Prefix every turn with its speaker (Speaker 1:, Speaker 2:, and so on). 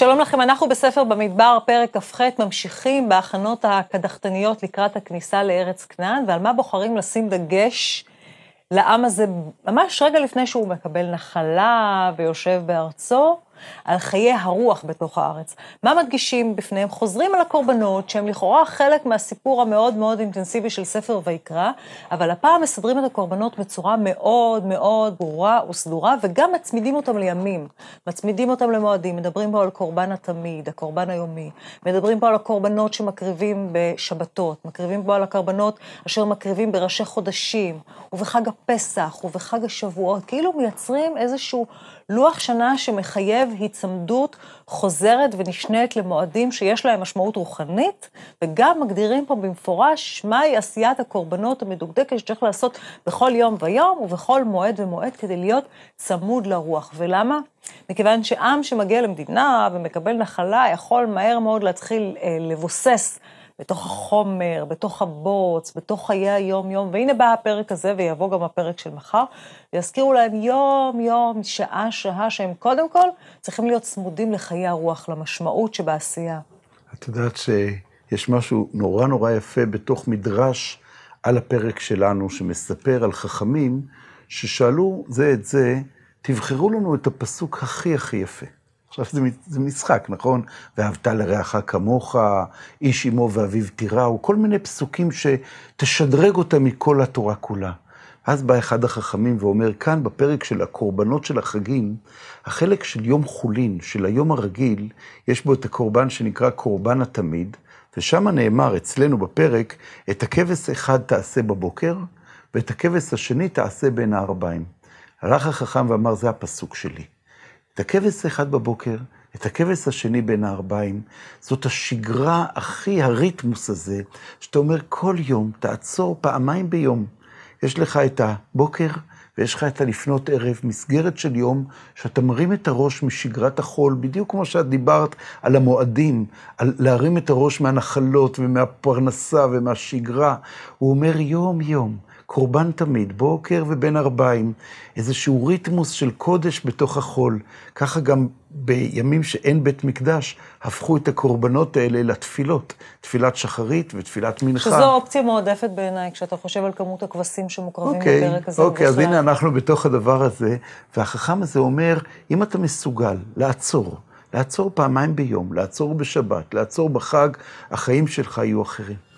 Speaker 1: שלום לכם, אנחנו בספר במדבר, פרק כ"ח, ממשיכים בהכנות הקדחתניות לקראת הכניסה לארץ כנען, ועל מה בוחרים לשים דגש לעם הזה ממש רגע לפני שהוא מקבל נחלה ויושב בארצו. על חיי הרוח בתוך הארץ. מה מדגישים בפניהם? חוזרים על הקורבנות, שהם לכאורה חלק מהסיפור המאוד מאוד אינטנסיבי של ספר ויקרא, אבל הפעם מסדרים את הקורבנות בצורה מאוד מאוד ברורה וסדורה, וגם מצמידים אותם לימים. מצמידים אותם למועדים, מדברים פה על קורבן התמיד, הקורבן היומי, מדברים פה על הקורבנות שמקריבים בשבתות, מקריבים פה על הקורבנות אשר מקריבים בראשי חודשים, ובחג הפסח, ובחג השבועות, כאילו מייצרים איזשהו לוח שנה שמחייב היצמדות חוזרת ונשנית למועדים שיש להם משמעות רוחנית, וגם מגדירים פה במפורש מהי עשיית הקורבנות המדוקדקת שצריך לעשות בכל יום ויום ובכל מועד ומועד כדי להיות צמוד לרוח. ולמה? מכיוון שעם שמגיע למדינה ומקבל נחלה יכול מהר מאוד להתחיל אה, לבוסס בתוך החומר, בתוך הבוץ, בתוך חיי היום-יום, והנה בא הפרק הזה ויבוא גם הפרק של מחר, ויזכירו להם יום-יום, שעה-שעה, שהם קודם כל צריכים להיות צמודים לחיי הרוח, למשמעות שבעשייה.
Speaker 2: את יודעת שיש משהו נורא נורא יפה בתוך מדרש על הפרק שלנו, שמספר על חכמים ששאלו זה את זה, תבחרו לנו את הפסוק הכי הכי יפה. עכשיו זה, זה משחק, נכון? ואהבת לרעך כמוך, איש אמו ואביו תיראו, כל מיני פסוקים שתשדרג אותם מכל התורה כולה. אז בא אחד החכמים ואומר, כאן בפרק של הקורבנות של החגים, החלק של יום חולין, של היום הרגיל, יש בו את הקורבן שנקרא קורבן התמיד, ושם נאמר אצלנו בפרק, את הכבש אחד תעשה בבוקר, ואת הכבש השני תעשה בין הערביים. הלך החכם ואמר, זה הפסוק שלי. הכבש האחד בבוקר, את הכבש השני בין הארבעים. זאת השגרה הכי הריתמוס הזה, שאתה אומר כל יום, תעצור פעמיים ביום. יש לך את הבוקר, ויש לך את הלפנות ערב, מסגרת של יום, שאתה מרים את הראש משגרת החול, בדיוק כמו שאת דיברת על המועדים, על להרים את הראש מהנחלות ומהפרנסה ומהשגרה. הוא אומר יום-יום, קורבן תמיד, בוקר ובין ארבעים, איזשהו ריתמוס של קודש בתוך החול. ככה גם בימים שאין בית מקדש, הפכו את הקורבנות האלה לתפילות, תפילת שחרית ותפילת מנחה. שזו
Speaker 1: אופציה מועדפת בעיניי, כשאתה חושב על כמות הכבשים שמוקרבים okay, אוקיי, בפרק הזה. אוקיי, okay, אז הנה
Speaker 2: אנחנו בתוך הדבר הזה, והחכם הזה אומר, אם אתה מסוגל לעצור, לעצור פעמיים ביום, לעצור בשבת, לעצור בחג, החיים שלך יהיו אחרים.